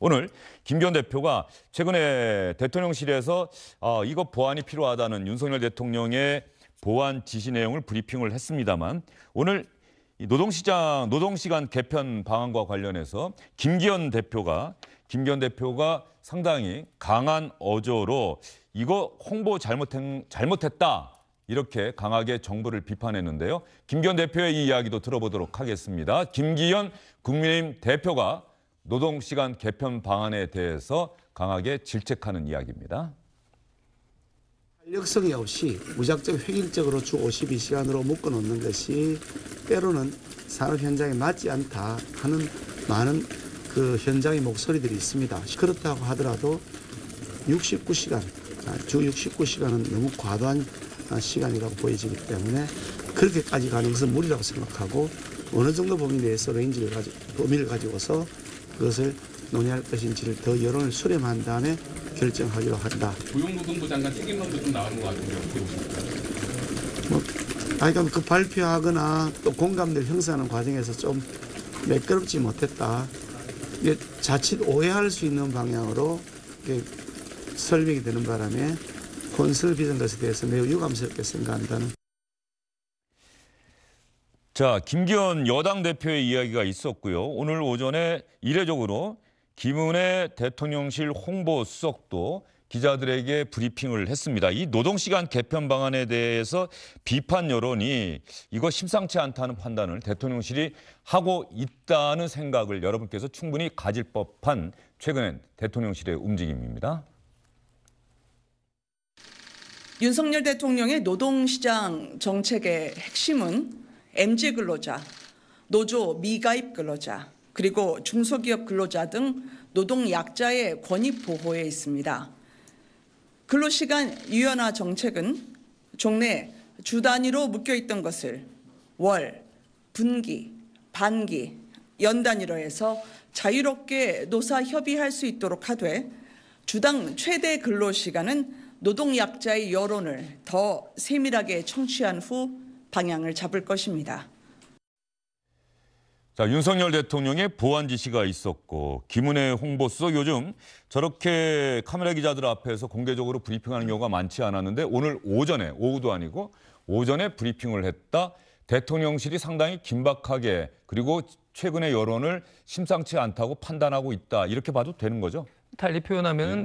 오늘 김기현 대표가 최근에 대통령실에서 어, 이거 보완이 필요하다는 윤석열 대통령의 보완 지시 내용을 브리핑을 했습니다만 오늘 노동시장 노동시간 개편 방안과 관련해서 김기현 대표가 김기현 대표가 상당히 강한 어조로 이거 홍보 잘못했 잘못했다 이렇게 강하게 정부를 비판했는데요. 김기현 대표의 이 이야기도 들어보도록 하겠습니다. 김기현 국민의힘 대표가 노동시간 개편 방안에 대해서 강하게 질책하는 이야기입니다. 탄력성이 없이 무작정 획일적으로 주 52시간으로 묶어놓는 것이 때로는 산업 현장에 맞지 않다 하는 많은 그 현장의 목소리들이 있습니다. 그렇다고 하더라도 69시간, 아, 주 69시간은 너무 과도한 시간이라고 보여지기 때문에 그렇게까지 가는 것은 무리라고 생각하고 어느 정도 범위 내에서 레인지를 가지고, 범위를 가지고서 그것을 논의할 것인지를 더 여론을 수렴한 다음에 결정하기로 한다. 고용노동부 장관 책임론도 좀나오것 같은데 어떻게 보십니까? 뭐, 아니 그 발표하거나 또공감대 형성하는 과정에서 좀 매끄럽지 못했다. 이게 자칫 오해할 수 있는 방향으로 설명이 되는 바람에 건설 비전 것에 대해서 매우 유감스럽게 생각한다는 자, 김기현 여당 대표의 이야기가 있었고요. 오늘 오전에 이례적으로 김은혜 대통령실 홍보수석도 기자들에게 브리핑을 했습니다. 이 노동시간 개편 방안에 대해서 비판 여론이 이거 심상치 않다는 판단을 대통령실이 하고 있다는 생각을 여러분께서 충분히 가질 법한 최근 대통령실의 움직임입니다. 윤석열 대통령의 노동시장 정책의 핵심은 MG 근로자, 노조 미가입 근로자, 그리고 중소기업 근로자 등 노동 약자의 권익 보호에 있습니다. 근로시간 유연화 정책은 종래 주 단위로 묶여 있던 것을 월, 분기, 반기, 연 단위로 해서 자유롭게 노사 협의할 수 있도록 하되 주당 최대 근로시간은 노동약자의 여론을 더 세밀하게 청취한 후 방향을 잡을 것입니다. 자, 윤석열 대통령의 보안 지시가 있었고 김은혜 홍보수석 요즘 저렇게 카메라 기자들 앞에서 공개적으로 브리핑하는 경우가 많지 않았는데 오늘 오전에 오후도 아니고 오전에 브리핑을 했다. 대통령실이 상당히 긴박하게 그리고 최근의 여론을 심상치 않다고 판단하고 있다. 이렇게 봐도 되는 거죠? 달리 표현하면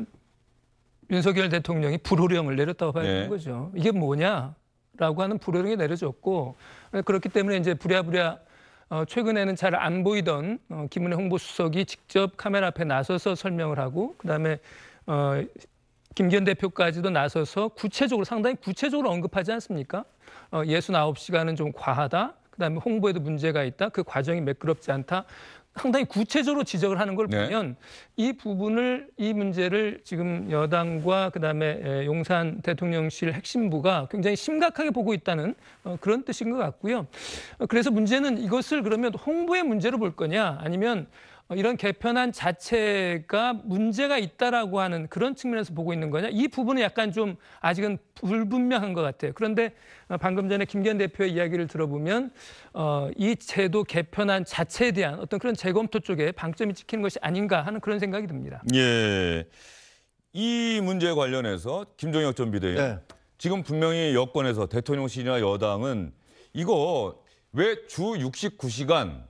네. 윤석열 대통령이 불호령을 내렸다고 봐야 네. 되는 네. 거죠. 이게 뭐냐? 라고 하는 불호령이 내려졌고 그렇기 때문에 이제 부랴부랴 어, 최근에는 잘 안 보이던 어, 김은혜 홍보수석이 직접 카메라 앞에 나서서 설명을 하고 그다음에 어, 김기현 대표까지도 나서서 구체적으로 상당히 구체적으로 언급하지 않습니까? 어, 69시간은 좀 과하다. 그다음에 홍보에도 문제가 있다. 그 과정이 매끄럽지 않다. 상당히 구체적으로 지적을 하는 걸 네. 보면 네. 이 부분을 이 문제를 지금 여당과 그다음에 예, 용산 대통령실 핵심부가 굉장히 심각하게 보고 있다는 어, 그런 뜻인 것 같고요. 그래서 문제는 이것을 그러면 홍보의 문제로 볼 거냐 아니면 어, 이런 개편안 자체가 문제가 있다라고 하는 그런 측면에서 보고 있는 거냐? 이 부분은 약간 좀 아직은 불분명한 것 같아요. 그런데 어, 방금 전에 김기현 대표의 이야기를 들어보면 어, 이 제도 개편안 자체에 대한 어떤 그런 재검토 쪽에 방점이 찍히는 것이 아닌가 하는 그런 생각이 듭니다. 예. 이문제 관련해서 김종혁 전 비대위 네. 지금 분명히 여권에서 대통령실이나 여당은 이거 왜 주 69시간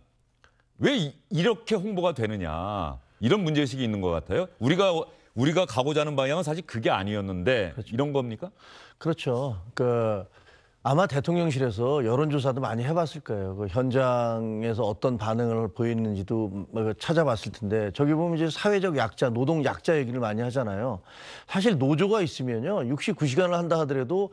왜 이렇게 홍보가 되느냐 이런 문제의식이 있는 것 같아요. 우리가 우리가 가고자 하는 방향은 사실 그게 아니었는데 그렇죠. 이런 겁니까? 그렇죠. 그 아마 대통령실에서 여론조사도 많이 해봤을 거예요. 그 현장에서 어떤 반응을 보이는지도 뭐 찾아봤을 텐데 저기 보면 이제 사회적 약자, 노동 약자 얘기를 많이 하잖아요. 사실 노조가 있으면요, 69시간을 한다 하더라도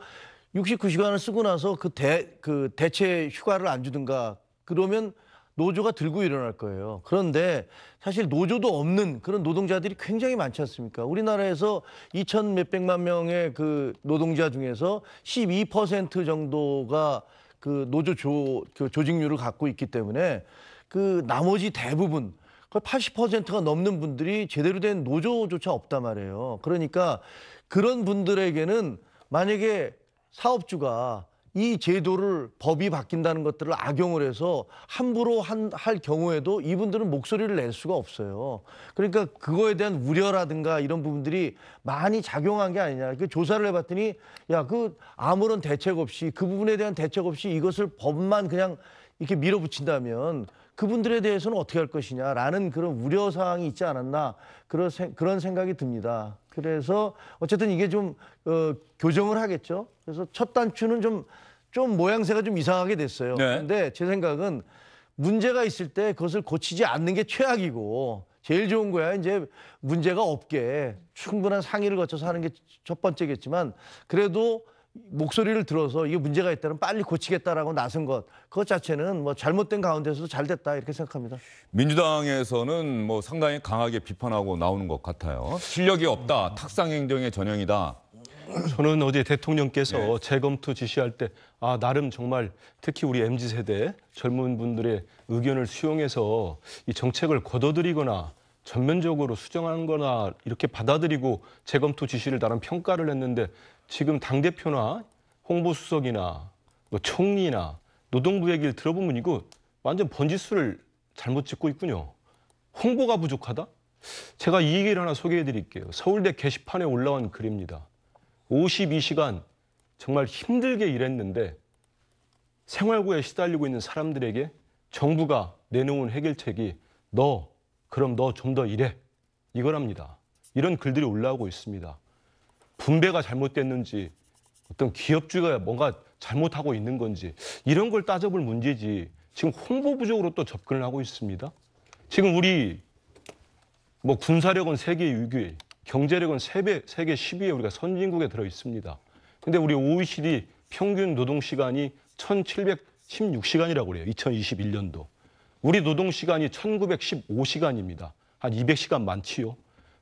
69시간을 쓰고 나서 그대그 그 대체 휴가를 안 주든가 그러면 노조가 들고 일어날 거예요. 그런데 사실 노조도 없는 그런 노동자들이 굉장히 많지 않습니까? 우리나라에서 2천 몇백만 명의 그 노동자 중에서 12% 정도가 그 노조 조, 그 조직률을 갖고 있기 때문에 그 나머지 대부분 거의 80%가 넘는 분들이 제대로 된 노조조차 없단 말이에요. 그러니까 그런 분들에게는 만약에 사업주가 이 제도를 법이 바뀐다는 것들을 악용을 해서 함부로 한, 할 경우에도 이분들은 목소리를 낼 수가 없어요. 그러니까 그거에 대한 우려라든가 이런 부분들이 많이 작용한 게 아니냐. 그 조사를 해봤더니 야, 그 아무런 대책 없이 그 부분에 대한 대책 없이 이것을 법만 그냥 이렇게 밀어붙인다면 그분들에 대해서는 어떻게 할 것이냐라는 그런 우려사항이 있지 않았나 그런, 생, 그런 생각이 듭니다. 그래서 어쨌든 이게 좀 어, 교정을 하겠죠. 그래서 첫 단추는 좀, 좀 모양새가 좀 이상하게 됐어요. 네. 근데 제 생각은 문제가 있을 때 그것을 고치지 않는 게 최악이고 제일 좋은 거야. 이제 문제가 없게 충분한 상의를 거쳐서 하는 게 첫 번째겠지만 그래도 목소리를 들어서 이게 문제가 있다면 빨리 고치겠다라고 나선 것 그것 자체는 뭐 잘못된 가운데서도 잘 됐다 이렇게 생각합니다. 민주당에서는 뭐 상당히 강하게 비판하고 나오는 것 같아요. 실력이 없다, 탁상 행정의 전형이다. 저는 어제 대통령께서 네. 재검토 지시할 때 아, 나름 정말 특히 우리 MZ 세대 젊은 분들의 의견을 수용해서 이 정책을 거둬들이거나 전면적으로 수정하는 거나 이렇게 받아들이고 재검토 지시를 나름 평가를 했는데 지금 당대표나 홍보수석이나 뭐 총리나 노동부 얘기를 들어보면 이거 완전 번지수를 잘못 찍고 있군요. 홍보가 부족하다? 제가 이 얘기를 하나 소개해 드릴게요. 서울대 게시판에 올라온 글입니다. 52시간 정말 힘들게 일했는데 생활고에 시달리고 있는 사람들에게 정부가 내놓은 해결책이 너, 그럼 너 좀 더 일해. 이거랍니다. 이런 글들이 올라오고 있습니다. 분배가 잘못됐는지 어떤 기업주가 뭔가 잘못하고 있는 건지 이런 걸 따져볼 문제지 지금 홍보 부족으로 또 접근을 하고 있습니다. 지금 우리 뭐 군사력은 세계 6위, 경제력은 3배, 세계 10위에 우리가 선진국에 들어 있습니다. 근데 우리 OECD 평균 노동 시간이 1716시간이라고 그래요. 2021년도. 우리 노동 시간이 1915시간입니다. 한 200시간 많지요.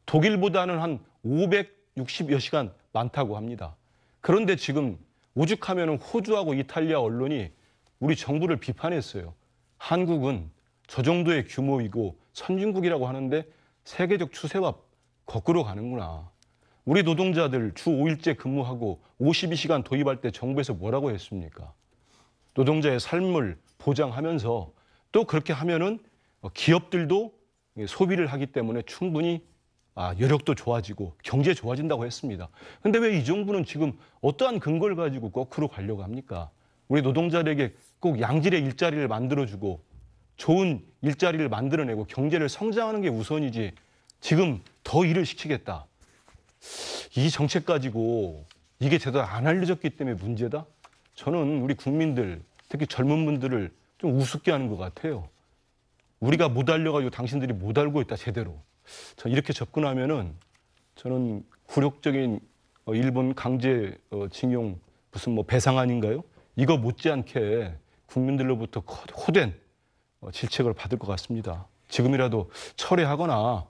독일보다는 한5 0 60여 시간 많다고 합니다. 그런데 지금 오죽하면 호주하고 이탈리아 언론이 우리 정부를 비판했어요. 한국은 저 정도의 규모이고 선진국이라고 하는데 세계적 추세와 거꾸로 가는구나. 우리 노동자들 주5일째 근무하고 52시간 도입할 때 정부에서 뭐라고 했습니까? 노동자의 삶을 보장하면서 또 그렇게 하면은 기업들도 소비를 하기 때문에 충분히 아, 여력도 좋아지고 경제 좋아진다고 했습니다. 근데 왜 이 정부는 지금 어떠한 근거를 가지고 거꾸로 가려고 합니까? 우리 노동자들에게 꼭 양질의 일자리를 만들어주고 좋은 일자리를 만들어내고 경제를 성장하는 게 우선이지 지금 더 일을 시키겠다. 이 정책 가지고 이게 제대로 안 알려졌기 때문에 문제다? 저는 우리 국민들, 특히 젊은 분들을 좀 우습게 하는 것 같아요. 우리가 못 알려가지고 당신들이 못 알고 있다, 제대로. 전 이렇게 접근하면은 저는 굴욕적인 어, 일본 강제 어, 징용 무슨 뭐 배상 아닌가요? 이거 못지않게 국민들로부터 호된 어, 질책을 받을 것 같습니다. 지금이라도 철회하거나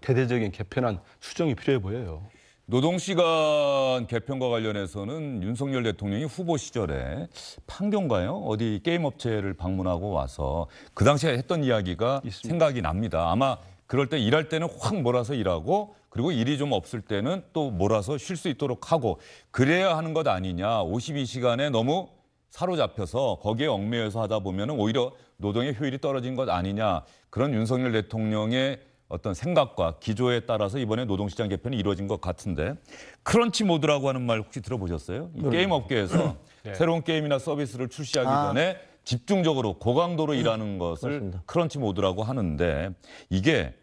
대대적인 개편안 수정이 필요해 보여요. 노동시간 개편과 관련해서는 윤석열 대통령이 후보 시절에 판교인가요? 어디 게임업체를 방문하고 와서 그 당시에 했던 이야기가 있습니다. 생각이 납니다. 아마 그럴 때 일할 때는 확 몰아서 일하고 그리고 일이 좀 없을 때는 또 몰아서 쉴 수 있도록 하고 그래야 하는 것 아니냐. 52시간에 너무 사로잡혀서 거기에 얽매여서 하다 보면 오히려 노동의 효율이 떨어진 것 아니냐. 그런 윤석열 대통령의 어떤 생각과 기조에 따라서 이번에 노동시장 개편이 이루어진 것 같은데 크런치 모드라고 하는 말 혹시 들어보셨어요? 네. 게임 업계에서 음. 네. 새로운 게임이나 서비스를 출시하기 아. 전에 집중적으로 고강도로 음. 일하는 것을 맞습니다. 크런치 모드라고 하는데 이게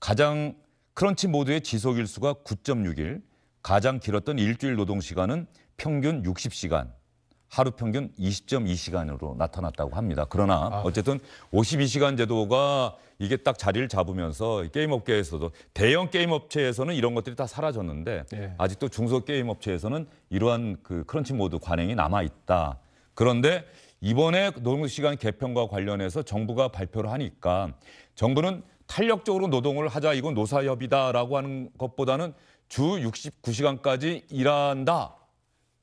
가장 크런치 모드의 지속일수가 9.6일, 가장 길었던 일주일 노동시간은 평균 60시간, 하루 평균 20.2시간으로 나타났다고 합니다. 그러나 아. 어쨌든 52시간 제도가 이게 딱 자리를 잡으면서 게임업계에서도 대형 게임업체에서는 이런 것들이 다 사라졌는데 예. 아직도 중소게임업체에서는 이러한 그 크런치 모드 관행이 남아있다. 그런데 이번에 노동시간 개편과 관련해서 정부가 발표를 하니까 정부는 탄력적으로 노동을 하자 이건 노사협의다라고 하는 것보다는 주 69시간까지 일한다.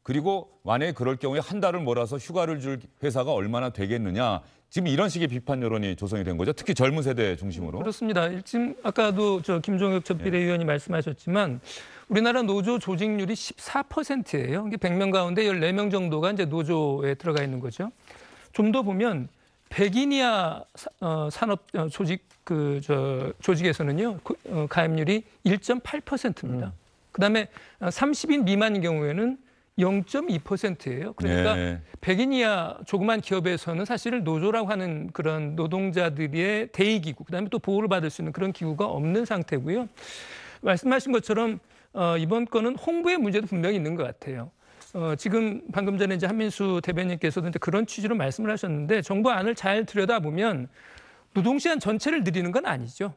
그리고 만약에 그럴 경우에 한 달을 몰아서 휴가를 줄 회사가 얼마나 되겠느냐. 지금 이런 식의 비판 여론이 조성이 된 거죠. 특히 젊은 세대 중심으로. 그렇습니다. 지금 아까도 저 김종혁 전 예. 비대위원이 예. 말씀하셨지만 우리나라 노조 조직률이 14%예요. 100명 가운데 14명 정도가 이제 노조에 들어가 있는 거죠. 좀 더 보면 백이니아 어, 산업 어, 조직 그저 조직에서는요 그, 어, 가입률이 1.8%입니다. 음. 그다음에 30인 어, 미만인 경우에는 0.2%예요. 그러니까 네. 백인 이하 조그만 기업에서는 사실 은 노조라고 하는 그런 노동자들의 대의 기구, 그다음에 또 보호를 받을 수 있는 그런 기구가 없는 상태고요. 말씀하신 것처럼 어, 이번 건은 홍보의 문제도 분명히 있는 것 같아요. 어, 지금 방금 전에 이제 한민수 대변인께서도 이제 그런 취지로 말씀을 하셨는데 정부 안을 잘 들여다보면 노동 시간 전체를 늘리는 건 아니죠.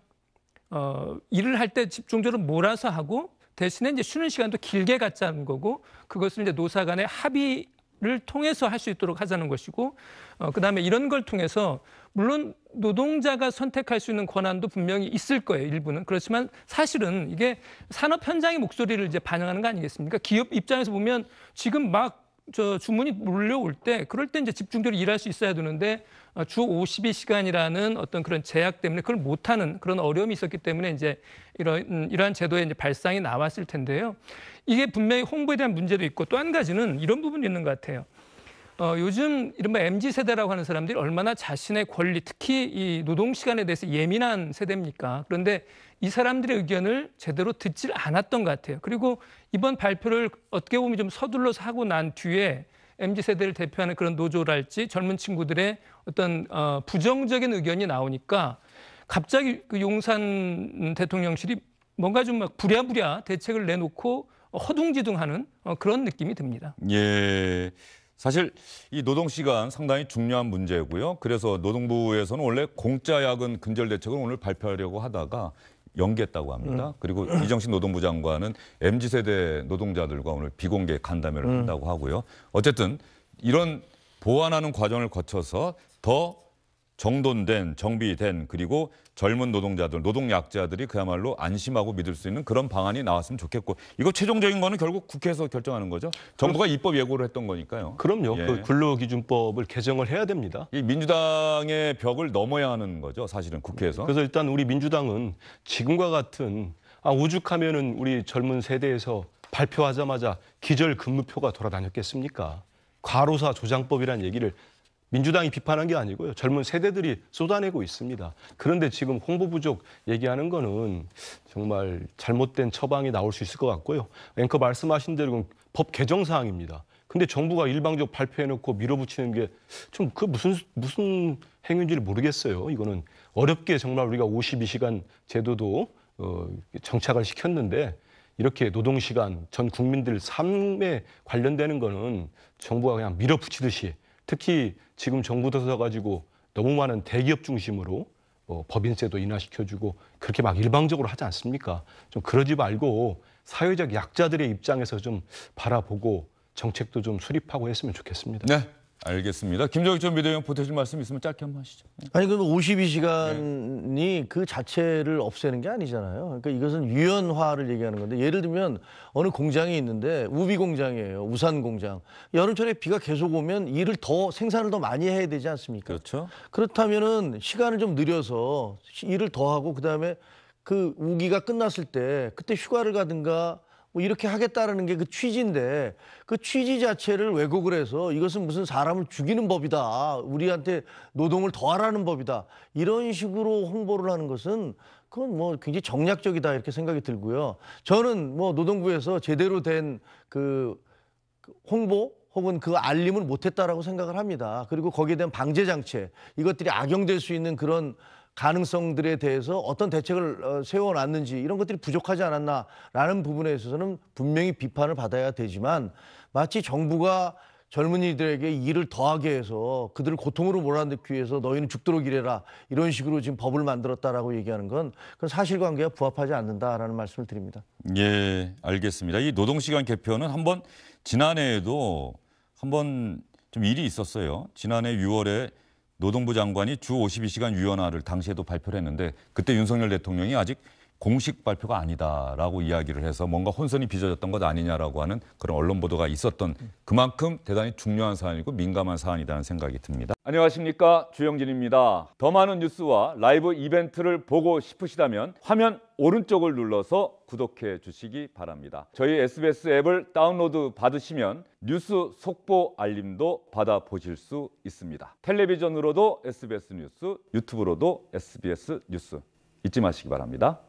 어, 일을 할 때 집중적으로 몰아서 하고 대신에 이제 쉬는 시간도 길게 갖자는 거고 그것을 이제 노사 간의 합의 를 통해서 할 수 있도록 하자는 것이고 어, 그다음에 이런 걸 통해서 물론 노동자가 선택할 수 있는 권한도 분명히 있을 거예요 일부는 그렇지만 사실은 이게 산업 현장의 목소리를 이제 반영하는 거 아니겠습니까 기업 입장에서 보면 지금 막저 주문이 몰려올 때 그럴 때 이제 집중적으로 일할 수 있어야 되는데 어, 주 52시간이라는 어떤 그런 제약 때문에 그걸 못하는 그런 어려움이 있었기 때문에 이제 이런 음, 이러한 제도의 이제 발상이 나왔을 텐데요. 이게 분명히 홍보에 대한 문제도 있고 또 한 가지는 이런 부분이 있는 것 같아요. 어, 요즘 이른바 MZ 세대라고 하는 사람들이 얼마나 자신의 권리, 특히 이 노동 시간에 대해서 예민한 세대입니까? 그런데 이 사람들의 의견을 제대로 듣질 않았던 것 같아요. 그리고 이번 발표를 어떻게 보면 좀 서둘러서 하고 난 뒤에 MZ 세대를 대표하는 그런 노조랄지 젊은 친구들의 어떤 어, 부정적인 의견이 나오니까 갑자기 그 용산 대통령실이 뭔가 좀 막 부랴부랴 대책을 내놓고 허둥지둥하는 어, 그런 느낌이 듭니다. 예. 사실 이 노동 시간 상당히 중요한 문제고요. 그래서 노동부에서는 원래 공짜 야근 근절 대책을 오늘 발표하려고 하다가 연기했다고 합니다. 음. 그리고 이정신 노동부 장관은 mz 세대 노동자들과 오늘 비공개 간담회를 음. 한다고 하고요. 어쨌든 이런 보완하는 과정을 거쳐서 더 정돈된, 정비된 그리고 젊은 노동자들, 노동 약자들이 그야말로 안심하고 믿을 수 있는 그런 방안이 나왔으면 좋겠고 이거 최종적인 거는 결국 국회에서 결정하는 거죠. 정부가 입법 예고를 했던 거니까요. 그럼요. 예. 그 근로기준법을 개정을 해야 됩니다. 이 민주당의 벽을 넘어야 하는 거죠. 사실은 국회에서. 그래서 일단 우리 민주당은 지금과 같은 아, 우죽하면은 우리 젊은 세대에서 발표하자마자 기절 근무표가 돌아다녔겠습니까? 과로사 조장법이란 얘기를 민주당이 비판한 게 아니고요. 젊은 세대들이 쏟아내고 있습니다. 그런데 지금 홍보 부족 얘기하는 거는 정말 잘못된 처방이 나올 수 있을 것 같고요. 앵커 말씀하신 대로 법 개정 사항입니다. 근데 정부가 일방적 발표해놓고 밀어붙이는 게 좀 그 무슨 무슨 행위인지를 모르겠어요. 이거는 어렵게 정말 우리가 52시간 제도도 어, 정착을 시켰는데 이렇게 노동 시간 전 국민들 삶에 관련되는 거는 정부가 그냥 밀어붙이듯이 특히 지금 정부 들어서 가지고 너무 많은 대기업 중심으로 뭐 법인세도 인하시켜주고 그렇게 막 일방적으로 하지 않습니까? 좀 그러지 말고 사회적 약자들의 입장에서 좀 바라보고 정책도 좀 수립하고 했으면 좋겠습니다. 네. 알겠습니다. 김정일 전 비대위원 보태실 말씀 있으면 짧게 한 번 하시죠. 네. 아니 그럼 52시간이 네. 그 자체를 없애는 게 아니잖아요. 그러니까 이것은 유연화를 얘기하는 건데 예를 들면 어느 공장이 있는데 우비 공장이에요. 우산 공장. 여름철에 비가 계속 오면 일을 더 생산을 더 많이 해야 되지 않습니까? 그렇죠. 그렇다면은 시간을 좀 늘려서 일을 더 하고 그다음에 그 우기가 끝났을 때 그때 휴가를 가든가 뭐 이렇게 하겠다라는 게 그 취지인데 그 취지 자체를 왜곡을 해서 이것은 무슨 사람을 죽이는 법이다. 우리한테 노동을 더하라는 법이다. 이런 식으로 홍보를 하는 것은 그건 뭐 굉장히 정략적이다 이렇게 생각이 들고요. 저는 뭐 노동부에서 제대로 된 그 홍보 혹은 그 알림을 못했다라고 생각을 합니다. 그리고 거기에 대한 방제 장치 이것들이 악용될 수 있는 그런 가능성들에 대해서 어떤 대책을 어, 세워놨는지 이런 것들이 부족하지 않았나라는 부분에 있어서는 분명히 비판을 받아야 되지만 마치 정부가 젊은이들에게 일을 더하게 해서 그들을 고통으로 몰아넣기 위해서 너희는 죽도록 일해라 이런 식으로 지금 법을 만들었다라고 얘기하는 건 사실관계에 부합하지 않는다라는 말씀을 드립니다. 예, 알겠습니다. 이 노동시간 개편은 한번 지난해에도 한번 좀 일이 있었어요. 지난해 6월에 노동부 장관이 주 52시간 유연화를 당시에도 발표를 했는데 그때 윤석열 대통령이 아직 공식 발표가 아니다라고 이야기를 해서 뭔가 혼선이 빚어졌던 것 아니냐라고 하는 그런 언론 보도가 있었던 그만큼 대단히 중요한 사안이고 민감한 사안이라는 생각이 듭니다. 안녕하십니까 주영진입니다. 더 많은 뉴스와 라이브 이벤트를 보고 싶으시다면 화면 오른쪽을 눌러서 구독해 주시기 바랍니다. 저희 SBS 앱을 다운로드 받으시면 뉴스 속보 알림도 받아 보실 수 있습니다. 텔레비전으로도 SBS 뉴스, 유튜브로도 SBS 뉴스 잊지 마시기 바랍니다.